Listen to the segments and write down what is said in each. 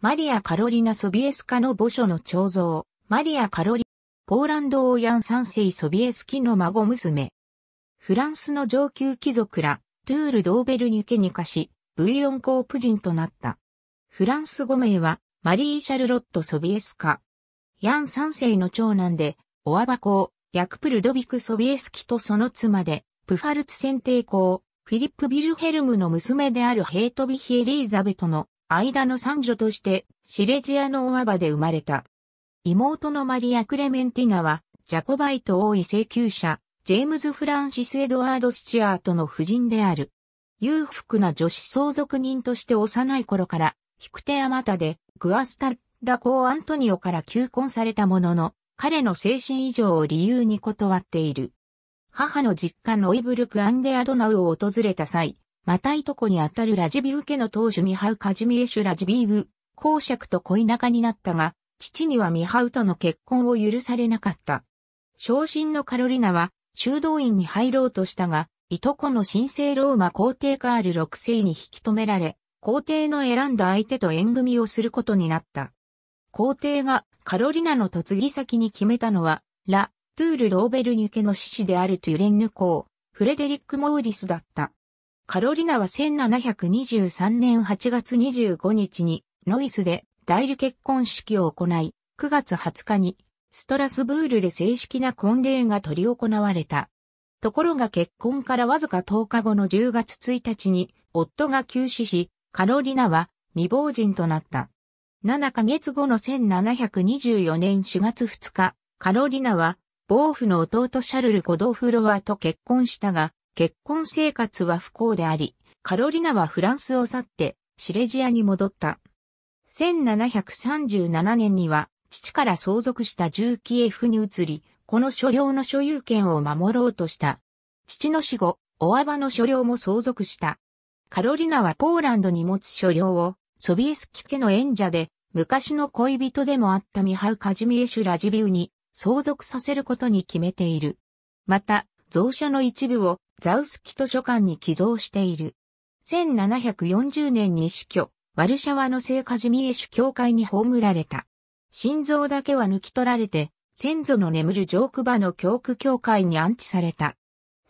マリア・カロリナ・ソビエスカの墓所の彫像、マリア・カロリ、ポーランド王ヤン三世ソビエスキの孫娘。フランスの上級貴族ら、トゥール・ドーベルニュケに化し、ブイヨンコープ人となった。フランス語名は、マリー・シャルロット・ソビエスカ。ヤン三世の長男で、オアバ公、ヤクプルドビク・ソビエスキとその妻で、プファルツ選定公、フィリップ・ビルヘルムの娘であるヘイトビヒ・エリーザベトの間の三女としてシレジアのオアバで生まれた。妹のマリア・クレメンティナは、ジャコバイト王位請求者、ジェームズ・フランシス・エドワード・スチュアートの夫人である。裕福な女子相続人として幼い頃から、ヒクテアマタで、グアスタラー・アントニオから求婚されたものの、彼の精神異常を理由に断っている。母の実家のオイブルク・アンデアドナウを訪れた際、またいとこにあたるラジビウ家の当主ミハウ・カジミエシュ・ラジビウ、公爵と恋仲になったが、父にはミハウとの結婚を許されなかった。昇進のカロリナは修道院に入ろうとしたが、いとこの神聖ローマ皇帝カール6世に引き止められ、皇帝の選んだ相手と縁組をすることになった。皇帝がカロリナの嫁ぎ先に決めたのは、ラ・トゥール・ローベルニュ家の獅子であるトゥレンヌ公、フレデリック・モーリスだった。カロリナは1723年8月25日にノイスで代理結婚式を行い、9月20日にストラスブールで正式な婚礼が取り行われた。ところが結婚からわずか10日後の10月1日に夫が急死し、カロリナは未亡人となった。7ヶ月後の1724年4月2日、カロリナは、暴風の弟シャルル・ゴドフロワと結婚したが、結婚生活は不幸であり、カロリナはフランスを去ってシレジアに戻った。1737年には父から相続した重キエフに移り、この所領の所有権を守ろうとした。父の死後、オアバの所領も相続した。カロリナはポーランドに持つ所領を、ソビエスキ家の演者で、昔の恋人でもあったミハウ・カジミエシュ・ラジビウに相続させることに決めている。また、蔵書の一部をザウスキ図書館に寄贈している。1740年に死去、ワルシャワの聖カジミエシュ教会に葬られた。心臓だけは抜き取られて、先祖の眠るジョークバの教区教会に安置された。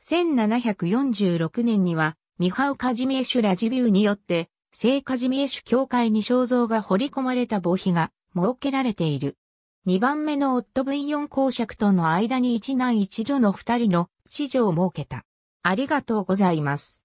1746年には、ミハウ・カジミエシュ・ラジビューによって、聖カジミエシュ教会に肖像が彫り込まれた墓碑が設けられている。2番目の夫ブイヨン公爵との間に一男一女の二人の子女を設けた。ありがとうございます。